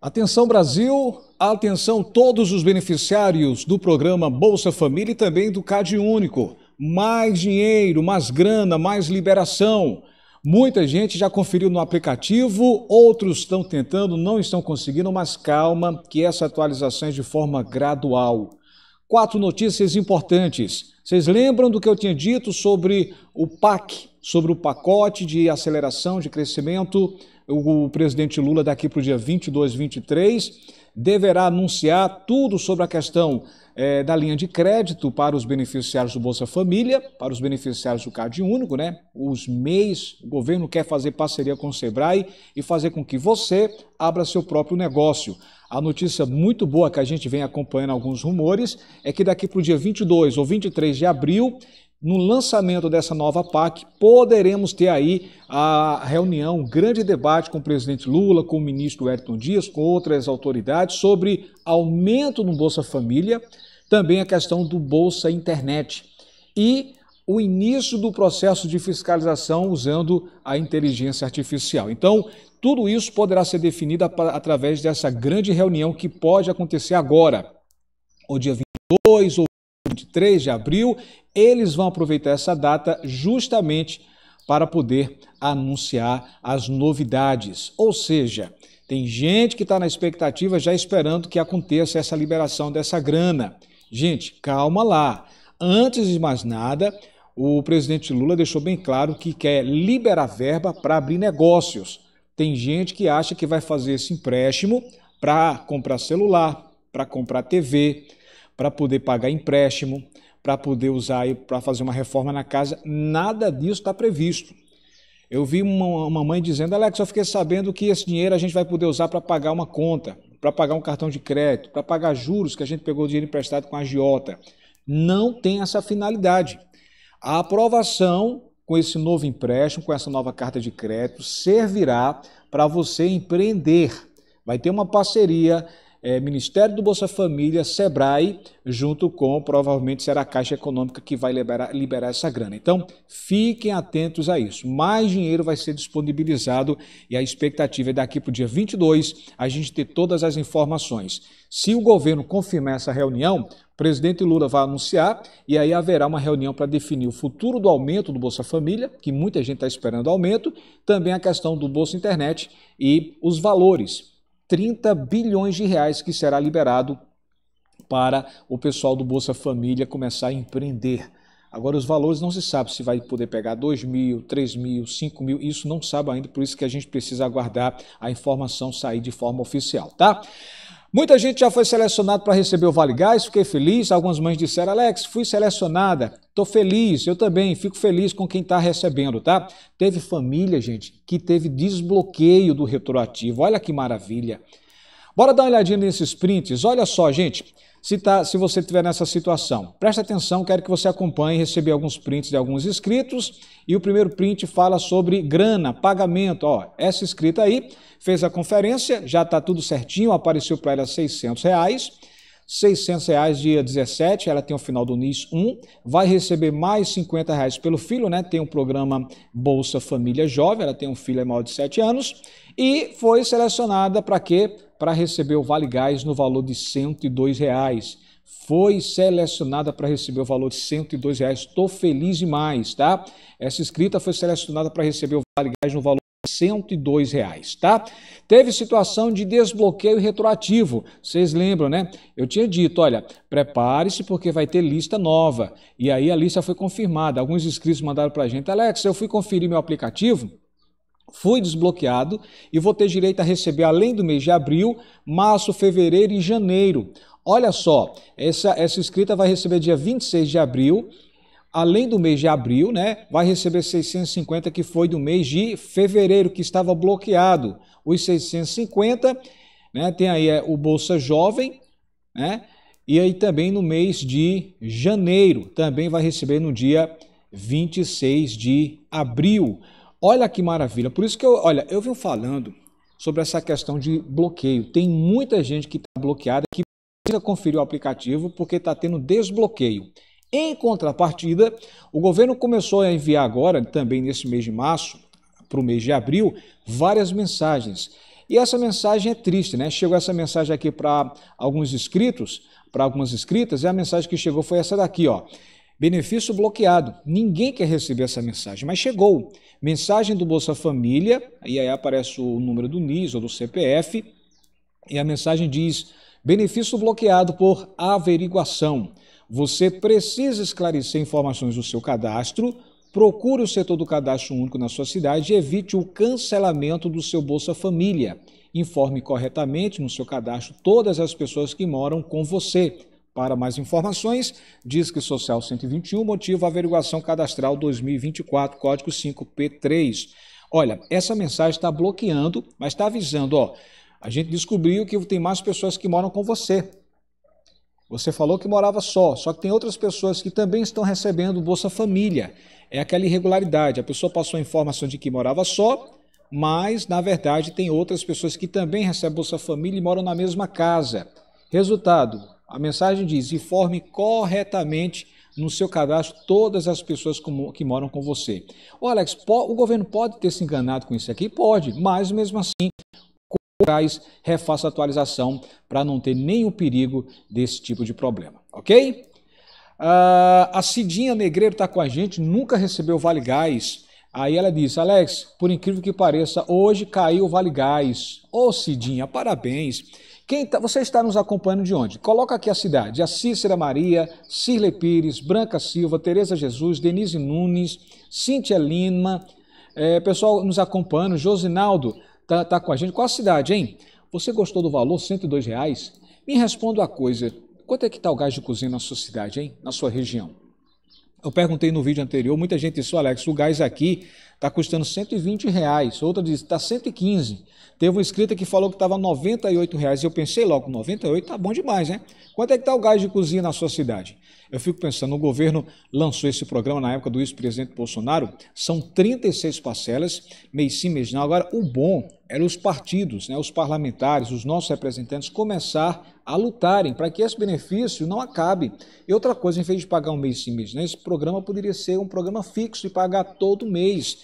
Atenção Brasil, atenção todos os beneficiários do programa Bolsa Família e também do Cade Único. Mais dinheiro, mais grana, mais liberação. Muita gente já conferiu no aplicativo, outros estão tentando, não estão conseguindo, mas calma que essa atualização é de forma gradual. Quatro notícias importantes. Vocês lembram do que eu tinha dito sobre o PAC, sobre o pacote de aceleração de crescimento o presidente Lula, daqui para o dia 22, 23, deverá anunciar tudo sobre a questão é, da linha de crédito para os beneficiários do Bolsa Família, para os beneficiários do Cade Único, né? Os MEIs, o governo quer fazer parceria com o Sebrae e fazer com que você abra seu próprio negócio. A notícia muito boa que a gente vem acompanhando alguns rumores é que daqui para o dia 22 ou 23 de abril no lançamento dessa nova PAC, poderemos ter aí a reunião, um grande debate com o presidente Lula, com o ministro Wellington Dias, com outras autoridades sobre aumento no Bolsa Família, também a questão do Bolsa Internet e o início do processo de fiscalização usando a inteligência artificial. Então, tudo isso poderá ser definido através dessa grande reunião que pode acontecer agora, ou dia 22 ou 23 de abril, eles vão aproveitar essa data justamente para poder anunciar as novidades. Ou seja, tem gente que está na expectativa já esperando que aconteça essa liberação dessa grana. Gente, calma lá. Antes de mais nada, o presidente Lula deixou bem claro que quer liberar verba para abrir negócios. Tem gente que acha que vai fazer esse empréstimo para comprar celular, para comprar TV, para poder pagar empréstimo, para poder usar para fazer uma reforma na casa. Nada disso está previsto. Eu vi uma, uma, mãe dizendo, Alex, eu fiquei sabendo que esse dinheiro a gente vai poder usar para pagar uma conta, para pagar um cartão de crédito, para pagar juros que a gente pegou dinheiro emprestado com a agiota. Não tem essa finalidade. A aprovação com esse novo empréstimo, com essa nova carta de crédito, servirá para você empreender. Vai ter uma parceria é, Ministério do Bolsa Família, SEBRAE, junto com, provavelmente, será a Caixa Econômica que vai liberar, liberar essa grana. Então, fiquem atentos a isso. Mais dinheiro vai ser disponibilizado e a expectativa é daqui para o dia 22 a gente ter todas as informações. Se o governo confirmar essa reunião, o presidente Lula vai anunciar e aí haverá uma reunião para definir o futuro do aumento do Bolsa Família, que muita gente está esperando aumento, também a questão do Bolsa Internet e os valores 30 bilhões de reais que será liberado para o pessoal do Bolsa Família começar a empreender. Agora, os valores não se sabe se vai poder pegar 2 mil, 3 mil, 5 mil, isso não sabe ainda, por isso que a gente precisa aguardar a informação sair de forma oficial, tá? Muita gente já foi selecionada para receber o Vale Gás, fiquei feliz. Algumas mães disseram, Alex, fui selecionada, estou feliz, eu também fico feliz com quem está recebendo, tá? Teve família, gente, que teve desbloqueio do retroativo. Olha que maravilha. Bora dar uma olhadinha nesses prints. Olha só, gente. Se, tá, se você estiver nessa situação, preste atenção, quero que você acompanhe, recebi alguns prints de alguns inscritos, e o primeiro print fala sobre grana, pagamento. Ó, essa inscrita aí fez a conferência, já está tudo certinho, apareceu para ela 600 reais, 600 reais dia 17, ela tem o final do NIS 1, vai receber mais 50 reais pelo filho, né? Tem o um programa Bolsa Família Jovem, ela tem um filho é maior de 7 anos e foi selecionada para quê? Para receber o Vale Gás no valor de 102 reais. Foi selecionada para receber o valor de 102 reais. Estou feliz demais, tá? Essa inscrita foi selecionada para receber o Vale Gás no valor 102 reais, tá? Teve situação de desbloqueio retroativo. Vocês lembram, né? Eu tinha dito, olha, prepare-se porque vai ter lista nova. E aí a lista foi confirmada. Alguns inscritos mandaram para a gente, Alex, eu fui conferir meu aplicativo fui desbloqueado e vou ter direito a receber, além do mês de abril, março, fevereiro e janeiro. Olha só, essa, essa inscrita vai receber dia 26 de abril, além do mês de abril, né, vai receber 650 que foi do mês de fevereiro, que estava bloqueado. Os 650, né, tem aí é, o Bolsa Jovem, né, e aí também no mês de janeiro, também vai receber no dia 26 de abril. Olha que maravilha. Por isso que eu, olha, eu venho falando sobre essa questão de bloqueio. Tem muita gente que está bloqueada que precisa conferir o aplicativo porque está tendo desbloqueio. Em contrapartida, o governo começou a enviar agora, também nesse mês de março, para o mês de abril, várias mensagens. E essa mensagem é triste, né? Chegou essa mensagem aqui para alguns inscritos, para algumas inscritas, e a mensagem que chegou foi essa daqui, ó. Benefício bloqueado. Ninguém quer receber essa mensagem, mas chegou. Mensagem do Bolsa Família, e aí aparece o número do NIS ou do CPF, e a mensagem diz: benefício bloqueado por averiguação. Você precisa esclarecer informações do seu cadastro, procure o setor do cadastro único na sua cidade e evite o cancelamento do seu Bolsa Família. Informe corretamente no seu cadastro todas as pessoas que moram com você. Para mais informações, Disque Social 121, motivo Averiguação Cadastral 2024, código 5P3. Olha, essa mensagem está bloqueando, mas está avisando, ó. A gente descobriu que tem mais pessoas que moram com você. Você falou que morava só, só que tem outras pessoas que também estão recebendo Bolsa Família. É aquela irregularidade. A pessoa passou a informação de que morava só, mas na verdade tem outras pessoas que também recebem Bolsa Família e moram na mesma casa. Resultado: a mensagem diz: informe corretamente no seu cadastro todas as pessoas que moram com você. Ô Alex, o governo pode ter se enganado com isso aqui? Pode, mas mesmo assim locais, refaça a atualização para não ter nenhum perigo desse tipo de problema, ok? Uh, a Cidinha Negreiro está com a gente, nunca recebeu Vale Gás. Aí ela disse, Alex, por incrível que pareça, hoje caiu o Vale Gás. Ô oh, Cidinha, parabéns. Quem tá, você está nos acompanhando de onde? Coloca aqui a cidade. A Cícera Maria, Cirle Pires, Branca Silva, Tereza Jesus, Denise Nunes, Cintia Lima. É, pessoal nos acompanhando. Josinaldo, tá, tá com a gente. Qual a cidade, hein? Você gostou do valor, 102 reais? Me responda uma coisa, quanto é que está o gás de cozinha na sua cidade, hein? Na sua região? Eu perguntei no vídeo anterior, muita gente disse, Alex, o gás aqui está custando 120 reais. Outra diz, está 115. Teve uma escrita que falou que estava 98 reais. Eu pensei logo, 98 tá bom demais, né? Quanto é que está o gás de cozinha na sua cidade? Eu fico pensando, o governo lançou esse programa na época do ex-presidente Bolsonaro, são 36 parcelas, mês sim, mês não. Agora, o bom era os partidos, né, os parlamentares, os nossos representantes começar a lutarem para que esse benefício não acabe. E outra coisa, em vez de pagar um mês sim, mês não, esse programa poderia ser um programa fixo e pagar todo mês.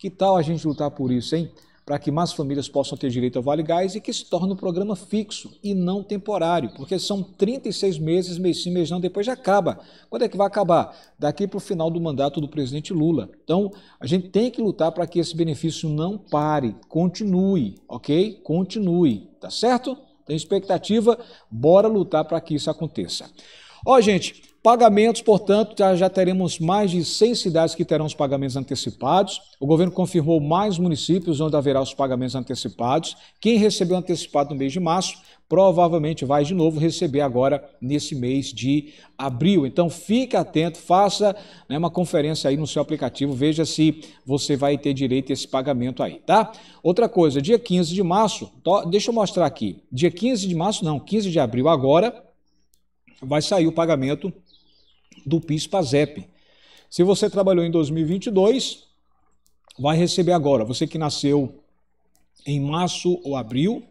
Que tal a gente lutar por isso, hein? Para que mais famílias possam ter direito ao Vale Gás e que se torne um programa fixo e não temporário, porque são 36 meses, mês sim, mês não, depois já acaba. Quando é que vai acabar? Daqui para o final do mandato do presidente Lula. Então, a gente tem que lutar para que esse benefício não pare, continue, ok? Continue, tá certo? Tem expectativa, bora lutar para que isso aconteça. Ó, gente, Pagamentos, portanto, já teremos mais de 100 cidades que terão os pagamentos antecipados. O governo confirmou mais municípios onde haverá os pagamentos antecipados. Quem recebeu antecipado no mês de março provavelmente vai de novo receber agora nesse mês de abril. Então fique atento, faça né, uma conferência aí no seu aplicativo, veja se você vai ter direito a esse pagamento aí, tá? Outra coisa, dia 15 de março, deixa eu mostrar aqui. Dia 15 de março, não, 15 de abril agora vai sair o pagamento do PIS-PASEP. Se você trabalhou em 2022, vai receber agora. Você que nasceu em março ou abril,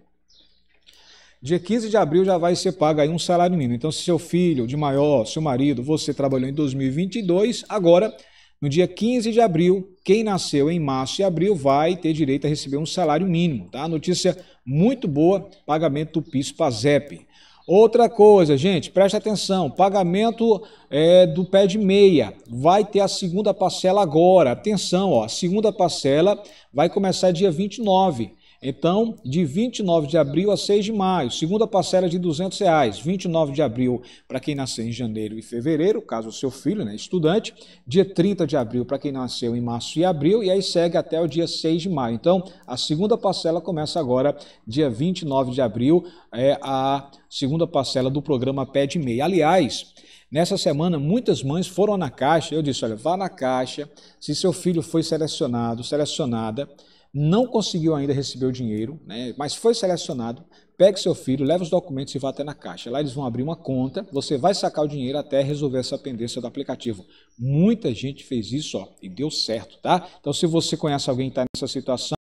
dia 15 de abril já vai ser pago aí um salário mínimo. Então, se seu filho de maior, seu marido, você trabalhou em 2022, agora no dia 15 de abril, quem nasceu em março e abril vai ter direito a receber um salário mínimo, tá? Notícia muito boa, pagamento do PIS-PASEP. Outra coisa, gente, preste atenção: pagamento é, do pé de meia. Vai ter a segunda parcela agora. Atenção, ó, a segunda parcela vai começar dia 29. Então, de 29 de abril a 6 de maio, segunda parcela de R$ 200, reais, 29 de abril para quem nasceu em janeiro e fevereiro, caso o seu filho, né, estudante, dia 30 de abril para quem nasceu em março e abril, e aí segue até o dia 6 de maio. Então, a segunda parcela começa agora, dia 29 de abril, é a segunda parcela do programa Pé de Meia. Aliás, Nessa semana, muitas mães foram na caixa. Eu disse: olha, vá na caixa. Se seu filho foi selecionado, selecionada, não conseguiu ainda receber o dinheiro, né, mas foi selecionado, pegue seu filho, leve os documentos e vá até na caixa. Lá eles vão abrir uma conta, você vai sacar o dinheiro até resolver essa pendência do aplicativo. Muita gente fez isso ó, e deu certo, tá? Então, se você conhece alguém que está nessa situação,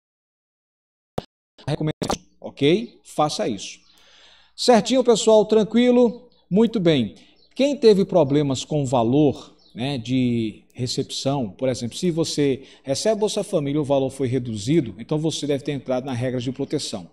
recomendo, ok? Faça isso. Certinho, pessoal? Tranquilo? Muito bem. Quem teve problemas com o valor né, de recepção. Por exemplo, se você recebe Bolsa Família e o valor foi reduzido, então você deve ter entrado na regra de proteção.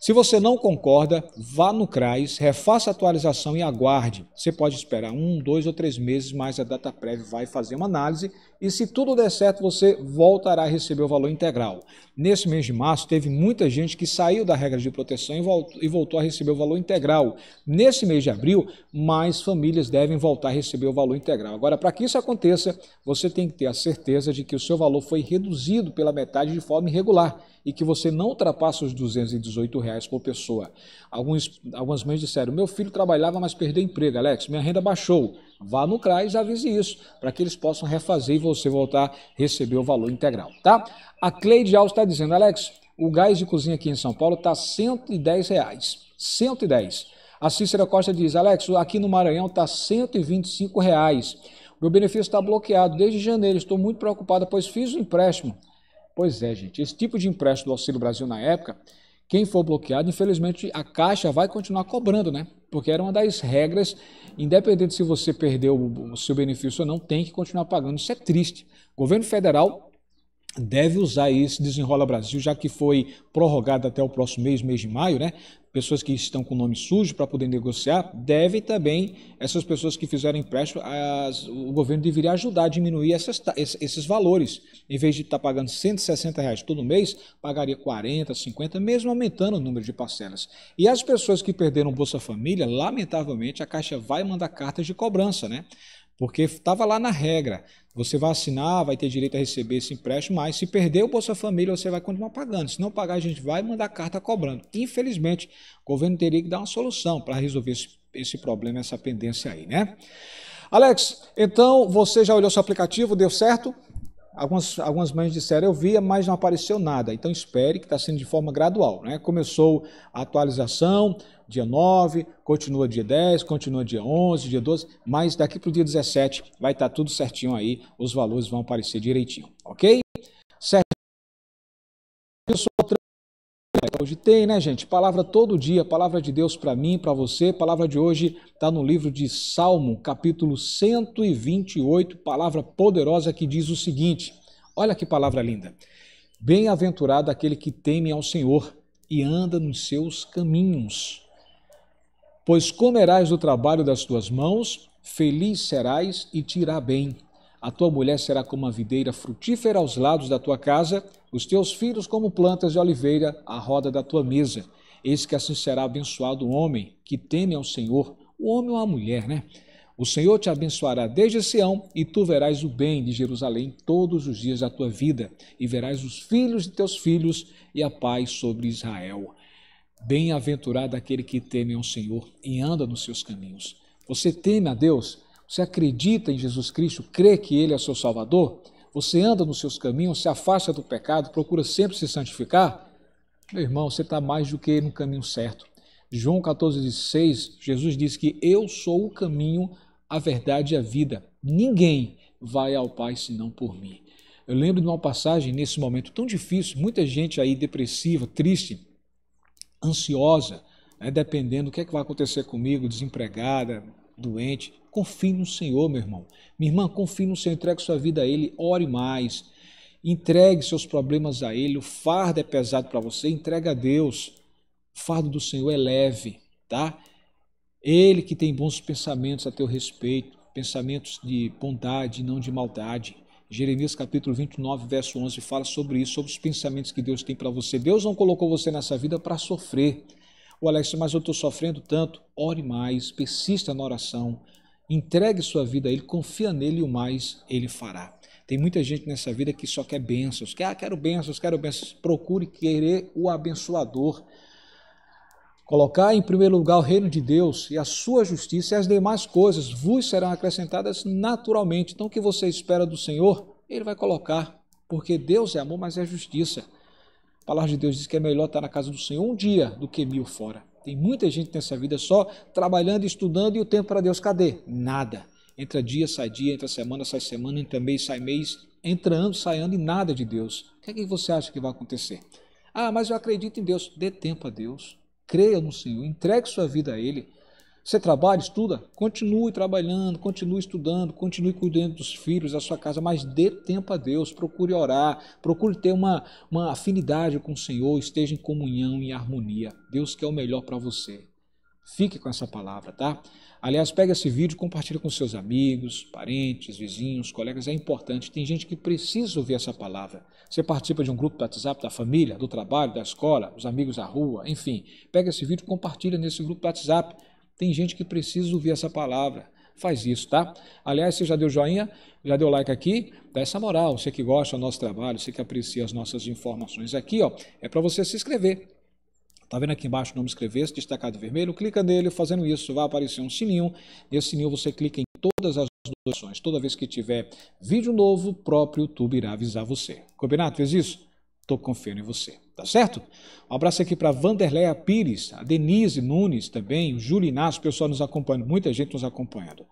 Se você não concorda, vá no CRAS, refaça a atualização e aguarde. Você pode esperar um, dois ou três meses, mas a data prévia vai fazer uma análise e se tudo der certo, você voltará a receber o valor integral. Nesse mês de março, teve muita gente que saiu da regra de proteção e voltou a receber o valor integral. Nesse mês de abril, mais famílias devem voltar a receber o valor integral. Agora, para que isso aconteça, você tem que ter a certeza de que o seu valor foi reduzido pela metade de forma irregular e que você não ultrapassa os R$ 218 reais por pessoa. Alguns, algumas mães disseram: Meu filho trabalhava, mas perdeu emprego, Alex, minha renda baixou. Vá no CRAS e avise isso, para que eles possam refazer e você voltar a receber o valor integral, tá? A Cleide Alves está dizendo, Alex, o gás de cozinha aqui em São Paulo está R$ 110. Reais, 110. A Cícera Costa diz, Alex, aqui no Maranhão está R$ 125. Reais. Meu benefício está bloqueado desde janeiro, estou muito preocupada, pois fiz o um empréstimo. Pois é, gente, esse tipo de empréstimo do Auxílio Brasil na época quem for bloqueado, infelizmente, a Caixa vai continuar cobrando, né? Porque era uma das regras, independente se você perdeu o seu benefício ou não, tem que continuar pagando. Isso é triste. O governo federal deve usar esse Desenrola Brasil, já que foi prorrogado até o próximo mês, mês de maio, né? pessoas que estão com nome sujo para poder negociar, devem também, essas pessoas que fizeram empréstimo, as, o governo deveria ajudar a diminuir essas, esses valores. Em vez de estar tá pagando 160 reais todo mês, pagaria 40, 50, mesmo aumentando o número de parcelas. E as pessoas que perderam Bolsa Família, lamentavelmente, a Caixa vai mandar cartas de cobrança, né? Porque estava lá na regra. Você vai assinar, vai ter direito a receber esse empréstimo, mas se perder o Bolsa Família, você vai continuar pagando. Se não pagar, a gente vai mandar carta cobrando. Infelizmente, o governo teria que dar uma solução para resolver esse, esse problema, essa pendência aí, né? Alex, então você já olhou seu aplicativo, deu certo? algumas, algumas mães disseram, eu via, mas não apareceu nada. Então espere que está sendo de forma gradual. Né? Começou a atualização, dia 9, continua dia 10, continua dia 11, dia 12, mas daqui para o dia 17 vai estar tá tudo certinho aí, os valores vão aparecer direitinho, ok? Certo? Hoje tem, né, gente? Palavra todo dia, palavra de Deus para mim, para você. Palavra de hoje está no livro de Salmo, capítulo 128, palavra poderosa que diz o seguinte: Olha que palavra linda. Bem-aventurado aquele que teme ao Senhor e anda nos seus caminhos. Pois comerás do trabalho das tuas mãos, feliz serás e te irá bem. A tua mulher será como uma videira frutífera aos lados da tua casa, os teus filhos como plantas de oliveira à roda da tua mesa. Eis que assim será abençoado o homem que teme ao Senhor, o homem ou a mulher, né? O Senhor te abençoará desde Sião, e tu verás o bem de Jerusalém todos os dias da tua vida, e verás os filhos de teus filhos e a paz sobre Israel. Bem-aventurado aquele que teme ao Senhor e anda nos seus caminhos. Você teme a Deus? Você acredita em Jesus Cristo, crê que Ele é seu Salvador? Você anda nos seus caminhos, se afasta do pecado, procura sempre se santificar? Meu irmão, você está mais do que no caminho certo. João 14,6, Jesus diz que eu sou o caminho, a verdade e a vida. Ninguém vai ao Pai senão por mim. Eu lembro de uma passagem nesse momento tão difícil, muita gente aí depressiva, triste, ansiosa, né, dependendo do que, é que vai acontecer comigo, desempregada, doente. Confie no Senhor, meu irmão. Minha irmã, confie no Senhor, entregue sua vida a Ele, ore mais. Entregue seus problemas a Ele. O fardo é pesado para você, entrega a Deus. O fardo do Senhor é leve, tá? Ele que tem bons pensamentos a teu respeito, pensamentos de bondade, não de maldade. Jeremias capítulo 29, verso 11 fala sobre isso, sobre os pensamentos que Deus tem para você. Deus não colocou você nessa vida para sofrer o Alex, mas eu estou sofrendo tanto. Ore mais, persista na oração, entregue sua vida a Ele, confia nele e o mais Ele fará. Tem muita gente nessa vida que só quer bênçãos, quer, ah, quero bênçãos, quero bênçãos. Procure querer o abençoador. Colocar em primeiro lugar o reino de Deus e a sua justiça e as demais coisas vos serão acrescentadas naturalmente. Então, o que você espera do Senhor, Ele vai colocar, porque Deus é amor, mas é justiça. A palavra de Deus diz que é melhor estar na casa do Senhor um dia do que mil fora. Tem muita gente nessa vida só trabalhando, estudando e o tempo para Deus cadê? Nada. Entra dia, sai dia, entra semana, sai semana, entra mês, sai mês, entra ano, sai ano e nada de Deus. O que, é que você acha que vai acontecer? Ah, mas eu acredito em Deus. Dê tempo a Deus. Creia no Senhor, entregue sua vida a Ele. Você trabalha, estuda? Continue trabalhando, continue estudando, continue cuidando dos filhos, da sua casa, mas dê tempo a Deus, procure orar, procure ter uma, uma afinidade com o Senhor, esteja em comunhão e harmonia. Deus quer o melhor para você. Fique com essa palavra, tá? Aliás, pega esse vídeo, compartilha com seus amigos, parentes, vizinhos, colegas, é importante. Tem gente que precisa ouvir essa palavra. Você participa de um grupo do WhatsApp da família, do trabalho, da escola, os amigos da rua, enfim. Pega esse vídeo, compartilha nesse grupo do WhatsApp tem gente que precisa ouvir essa palavra. Faz isso, tá? Aliás, você já deu joinha, já deu like aqui, dá essa moral. Você que gosta do nosso trabalho, você que aprecia as nossas informações aqui, ó, é para você se inscrever. Tá vendo aqui embaixo o nome inscrever-se, destacado vermelho? Clica nele, fazendo isso vai aparecer um sininho. Nesse sininho você clica em todas as Toda vez que tiver vídeo novo, o próprio YouTube irá avisar você. Combinado? Fez isso? Estou confiando em você, tá certo? Um abraço aqui para Vanderleia Pires, a Denise Nunes também, o Júlio Inácio, o pessoal nos acompanhando, muita gente nos acompanhando.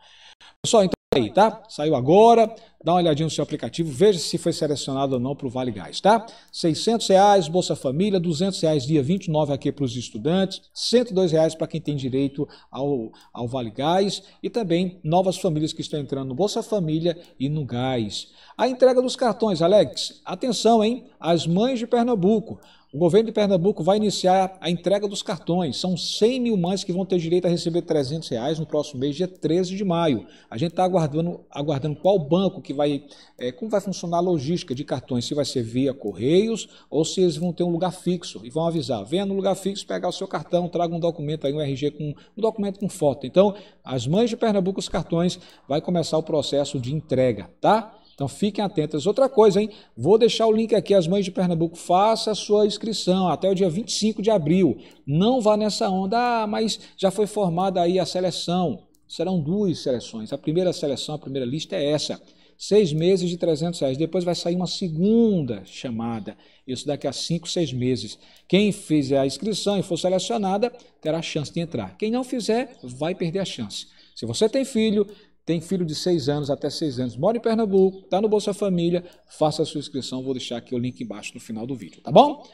Pessoal, então aí, tá? Saiu agora, dá uma olhadinha no seu aplicativo, veja se foi selecionado ou não para o Vale Gás, tá? 600 reais, Bolsa Família, 200 reais dia 29 aqui para os estudantes, 102 reais para quem tem direito ao, ao Vale Gás e também novas famílias que estão entrando no Bolsa Família e no Gás. A entrega dos cartões, Alex, atenção, hein? As mães de Pernambuco, o governo de Pernambuco vai iniciar a entrega dos cartões. São 100 mil mães que vão ter direito a receber 300 reais no próximo mês, dia 13 de maio. A gente está aguardando, aguardando qual banco que vai, é, como vai funcionar a logística de cartões, se vai ser via correios ou se eles vão ter um lugar fixo e vão avisar. Venha no lugar fixo pegar o seu cartão, traga um documento aí, um RG com um documento com foto. Então, as mães de Pernambuco, os cartões, vai começar o processo de entrega, tá? Então fiquem atentos. Outra coisa, hein? Vou deixar o link aqui, as mães de Pernambuco, faça a sua inscrição até o dia 25 de abril. Não vá nessa onda, ah, mas já foi formada aí a seleção. Serão duas seleções. A primeira seleção, a primeira lista é essa. Seis meses de 300 reais. Depois vai sair uma segunda chamada. Isso daqui a cinco, seis meses. Quem fizer a inscrição e for selecionada, terá a chance de entrar. Quem não fizer, vai perder a chance. Se você tem filho, tem filho de 6 anos até 6 anos, mora em Pernambuco, está no Bolsa Família, faça a sua inscrição, vou deixar aqui o link embaixo no final do vídeo, tá bom?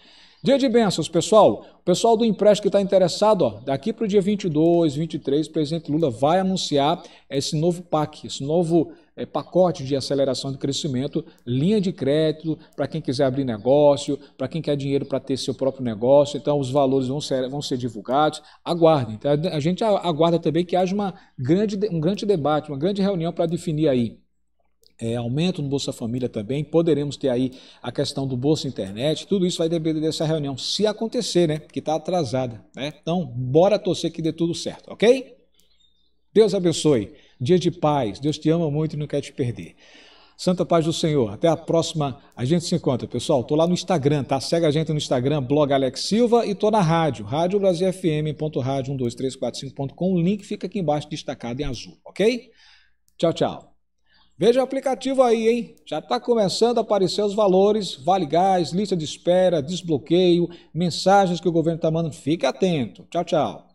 Dia de bênçãos, pessoal. O pessoal do empréstimo que está interessado, ó, daqui para o dia 22, 23, o presidente Lula vai anunciar esse novo PAC, esse novo é, pacote de aceleração de crescimento, linha de crédito para quem quiser abrir negócio, para quem quer dinheiro para ter seu próprio negócio. Então, os valores vão ser, vão ser divulgados. Aguardem. Então, a gente aguarda também que haja uma grande, um grande debate, uma grande reunião para definir aí é, aumento no Bolsa Família também, poderemos ter aí a questão do Bolsa Internet, tudo isso vai depender dessa reunião, se acontecer, né? Que está atrasada, né? Então, bora torcer que dê tudo certo, ok? Deus abençoe, dia de paz, Deus te ama muito e não quer te perder. Santa paz do Senhor, até a próxima, a gente se encontra, pessoal. Tô lá no Instagram, tá? Segue a gente no Instagram, blog Alex Silva e tô na rádio, radiobrasilfm.radio12345.com, o link fica aqui embaixo destacado em azul, ok? Tchau, tchau. Veja o aplicativo aí, hein? Já está começando a aparecer os valores, vale gás, lista de espera, desbloqueio, mensagens que o governo está mandando. Fique atento. Tchau, tchau.